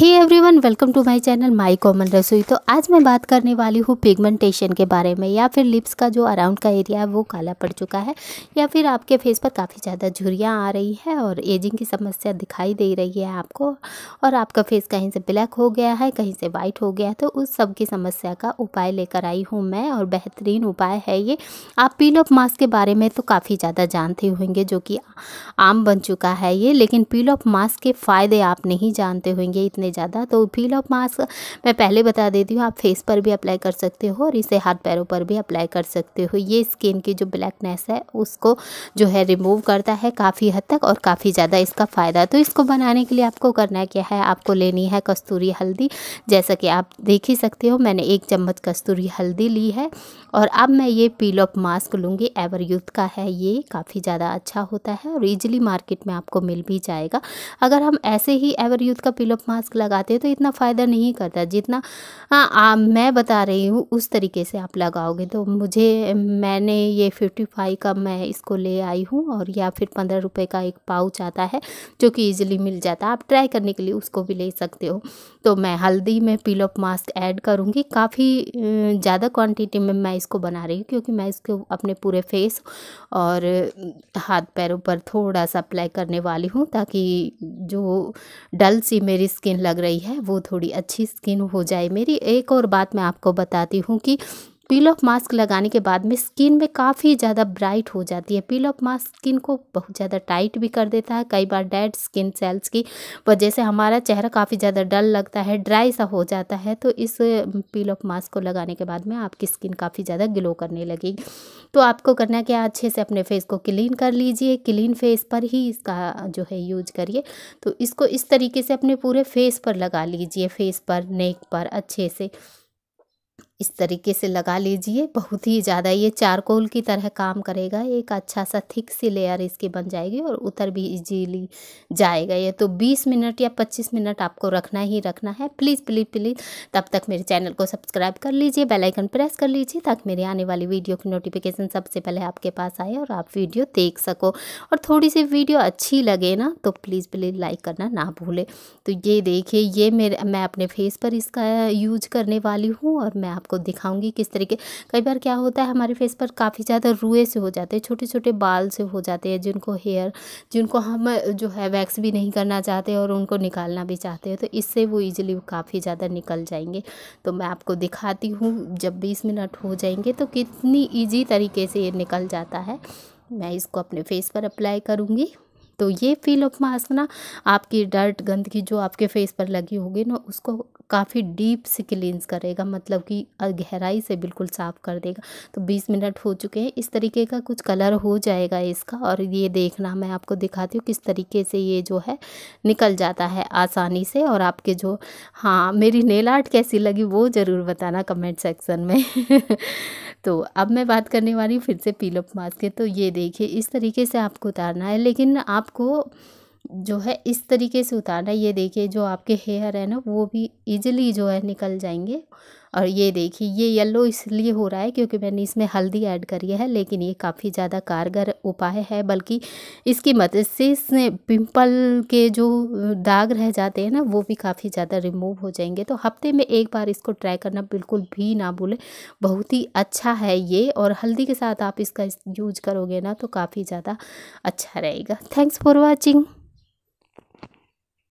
he everyone welcome to my channel my common Rasoi तो आज मैं बात करने वाली हूँ पिगमेंटेशन के बारे में या फिर लिप्स का जो अराउंड का एरिया है वो काला पड़ चुका है या फिर आपके फेस पर काफ़ी ज़्यादा झुरियाँ आ रही है और एजिंग की समस्या दिखाई दे रही है आपको और आपका फेस कहीं से ब्लैक हो गया है कहीं से वाइट हो गया है तो उस सब की समस्या का उपाय लेकर आई हूँ मैं और बेहतरीन उपाय है ये आप पील ऑफ मास्क के बारे में तो काफ़ी ज़्यादा जानते होंगे जो कि आम बन चुका है ये लेकिन पील ऑफ मास्क के फ़ायदे आप नहीं जानते होंगे इतने है ज़्यादा तो फील ऑफ मास्क मैं पहले बता देती हूँ आप फेस पर भी अप्लाई कर सकते हो और इसे हाथ पैरों पर भी अप्लाई कर सकते हो ये स्किन की जो ब्लैकनेस है उसको जो है रिमूव करता है काफ़ी हद तक और काफ़ी ज़्यादा इसका फ़ायदा तो इसको बनाने के लिए आपको करना क्या है आपको लेनी है कस्तूरी हल्दी जैसा कि आप देख ही सकते हो मैंने एक चम्मच कस्तूरी हल्दी ली है और अब मैं ये पील ऑफ मास्क लूँगी एवर यूथ का है ये काफ़ी ज़्यादा अच्छा होता है और ईजिली मार्केट में आपको मिल भी जाएगा अगर हम ऐसे ही एवर यूथ का पील ऑफ मास्क लगाते हैं तो इतना फ़ायदा नहीं करता जितना आ, हाँ, आ, मैं बता रही हूँ उस तरीके से आप लगाओगे तो मुझे मैंने ये फिफ्टी फाइव का मैं इसको ले आई हूँ और या फिर पंद्रह रुपये का एक पाउच आता है जो कि ईजिली मिल जाता है आप ट्राई करने के लिए उसको भी ले सकते हो तो मैं हल्दी में पील ऑफ मास्क ऐड करूँगी काफ़ी ज़्यादा क्वान्टिटी में मैं इसको बना रही हूँ क्योंकि मैं इसको अपने पूरे फेस और हाथ पैरों पर थोड़ा सा अप्लाई करने वाली हूँ ताकि जो डल सी मेरी स्किन लग रही है वो थोड़ी अच्छी स्किन हो जाए मेरी एक और बात मैं आपको बताती हूँ कि पील ऑफ मास्क लगाने के बाद में स्किन में काफ़ी ज़्यादा ब्राइट हो जाती है पील ऑफ मास्क स्किन को बहुत ज़्यादा टाइट भी कर देता है कई बार डेड स्किन सेल्स की वजह से हमारा चेहरा काफ़ी ज़्यादा डल लगता है ड्राई सा हो जाता है तो इस पील ऑफ मास्क को लगाने के बाद में आपकी स्किन काफ़ी ज़्यादा ग्लो करने लगेगी तो आपको करना क्या अच्छे से अपने फेस को क्लीन कर लीजिए क्लीन फेस पर ही इसका जो है यूज करिए तो इसको इस तरीके से अपने पूरे फेस पर लगा लीजिए फेस पर नेक पर अच्छे से इस तरीके से लगा लीजिए बहुत ही ज़्यादा ये चारकोल की तरह काम करेगा एक अच्छा सा थिक सी लेयर इसकी बन जाएगी और उतर भी इजीली जाएगा ये तो 20 मिनट या 25 मिनट आपको रखना ही रखना है प्लीज़ प्लीज़ प्लीज़ तब तक मेरे चैनल को सब्सक्राइब कर लीजिए बेल आइकन प्रेस कर लीजिए ताकि मेरे आने वाली वीडियो की नोटिफिकेशन सबसे पहले आपके पास आए और आप वीडियो देख सको और थोड़ी सी वीडियो अच्छी लगे ना तो प्लीज़ प्लीज़ लाइक करना ना भूलें तो ये देखिए ये मेरे मैं अपने फेस पर इसका यूज करने वाली हूँ और मैं आप आपको दिखाऊंगी किस तरीके कई बार क्या होता है हमारे फेस पर काफ़ी ज़्यादा रुए से हो जाते हैं छोटे छोटे बाल से हो जाते हैं जिनको हेयर जिनको हम जो है वैक्स भी नहीं करना चाहते और उनको निकालना भी चाहते हैं तो इससे वो ईजिली काफ़ी ज़्यादा निकल जाएंगे तो मैं आपको दिखाती हूँ जब बीस मिनट हो जाएंगे तो कितनी ईजी तरीके से ये निकल जाता है मैं इसको अपने फेस पर अप्लाई करूँगी तो ये फील ऑफ मास्क ना आपकी डर्ट गंदगी जो आपके फेस पर लगी होगी ना उसको काफ़ी डीप से क्लींस करेगा मतलब कि गहराई से बिल्कुल साफ़ कर देगा तो 20 मिनट हो चुके हैं इस तरीके का कुछ कलर हो जाएगा इसका और ये देखना मैं आपको दिखाती हूँ किस तरीके से ये जो है निकल जाता है आसानी से और आपके जो हाँ मेरी नेल आर्ट कैसी लगी वो ज़रूर बताना कमेंट सेक्शन में तो अब मैं बात करने वाली हूँ फिर से पीलअप मास्क के तो ये देखिए इस तरीके से आपको उतारना है लेकिन आपको जो है इस तरीके से उतारना है ये देखिए जो आपके हेयर है ना वो भी इजीली जो है निकल जाएंगे और ये देखिए ये येलो इसलिए हो रहा है क्योंकि मैंने इसमें हल्दी ऐड करी है लेकिन ये काफ़ी ज़्यादा कारगर उपाय है बल्कि इसकी मदद से इस पिंपल के जो दाग रह जाते हैं ना वो भी काफ़ी ज़्यादा रिमूव हो जाएंगे तो हफ्ते में एक बार इसको ट्राई करना बिल्कुल भी ना भूलें बहुत ही अच्छा है ये और हल्दी के साथ आप इसका यूज करोगे ना तो काफ़ी ज़्यादा अच्छा रहेगा थैंक्स फॉर वॉचिंग